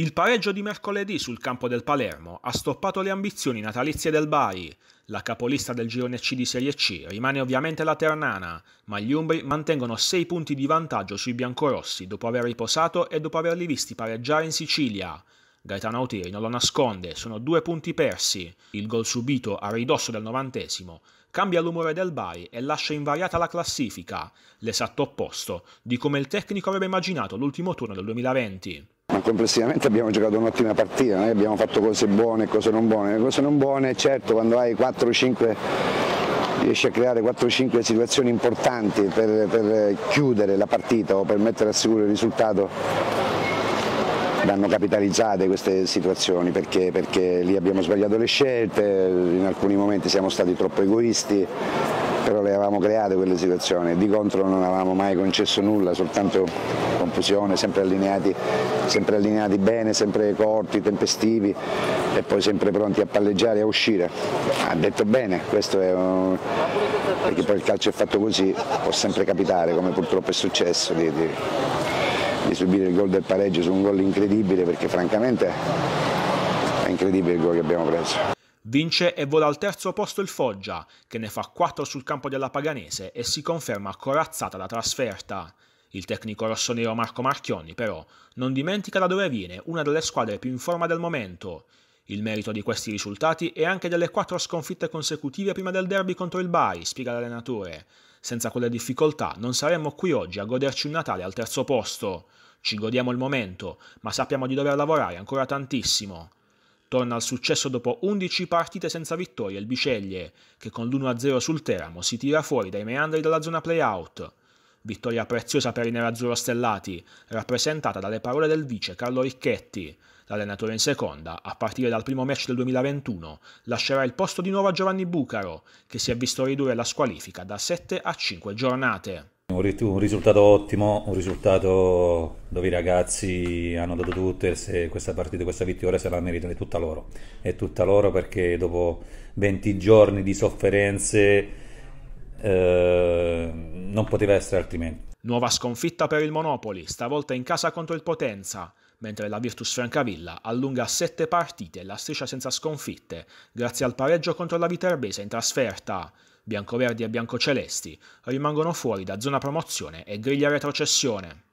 Il pareggio di mercoledì sul campo del Palermo ha stoppato le ambizioni natalizie del Bari. La capolista del girone C di Serie C rimane ovviamente la Ternana, ma gli Umbri mantengono 6 punti di vantaggio sui biancorossi dopo aver riposato e dopo averli visti pareggiare in Sicilia. Gaetano Auteri non lo nasconde, sono due punti persi. Il gol subito a ridosso del novantesimo cambia l'umore del Bari e lascia invariata la classifica, l'esatto opposto di come il tecnico aveva immaginato l'ultimo turno del 2020 ma complessivamente abbiamo giocato un'ottima partita, noi eh, abbiamo fatto cose buone e cose non buone, le cose non buone certo quando hai 4-5 riesci a creare 4-5 situazioni importanti per, per chiudere la partita o per mettere a sicuro il risultato vanno capitalizzate queste situazioni perché, perché, lì abbiamo sbagliato le scelte, in alcuni momenti siamo stati troppo egoisti, però le avevamo create quelle situazioni, di contro non avevamo mai concesso nulla, soltanto confusione, sempre allineati, sempre allineati bene, sempre corti, tempestivi e poi sempre pronti a palleggiare e a uscire. Ha detto bene, questo è un... perché poi il calcio è fatto così, può sempre capitare come purtroppo è successo. Di, di di subire il gol del pareggio su un gol incredibile perché francamente è incredibile il gol che abbiamo preso. Vince e vola al terzo posto il Foggia, che ne fa 4 sul campo della Paganese e si conferma corazzata la trasferta. Il tecnico rossonero Marco Marchionni, però, non dimentica da dove viene una delle squadre più in forma del momento. Il merito di questi risultati è anche delle quattro sconfitte consecutive prima del derby contro il Bari, spiega l'allenatore. Senza quelle difficoltà non saremmo qui oggi a goderci un Natale al terzo posto. Ci godiamo il momento, ma sappiamo di dover lavorare ancora tantissimo. Torna al successo dopo 11 partite senza vittoria il Biceglie, che con l'1-0 sul Teramo si tira fuori dai meandri della zona play-out. Vittoria preziosa per i nerazzurro stellati, rappresentata dalle parole del vice Carlo Ricchetti. L'allenatore in seconda, a partire dal primo match del 2021, lascerà il posto di nuovo a Giovanni Bucaro, che si è visto ridurre la squalifica da 7 a 5 giornate. Un, risultato ottimo, un risultato dove i ragazzi hanno dato tutto e se questa partita, questa vittoria se la meritano, è tutta loro. È tutta loro perché dopo 20 giorni di sofferenze eh, non poteva essere altrimenti. Nuova sconfitta per il Monopoli, stavolta in casa contro il Potenza, mentre la Virtus Francavilla allunga a sette partite la striscia senza sconfitte, grazie al pareggio contro la Viterbese in trasferta. Biancoverdi e biancocelesti rimangono fuori da zona promozione e griglia retrocessione.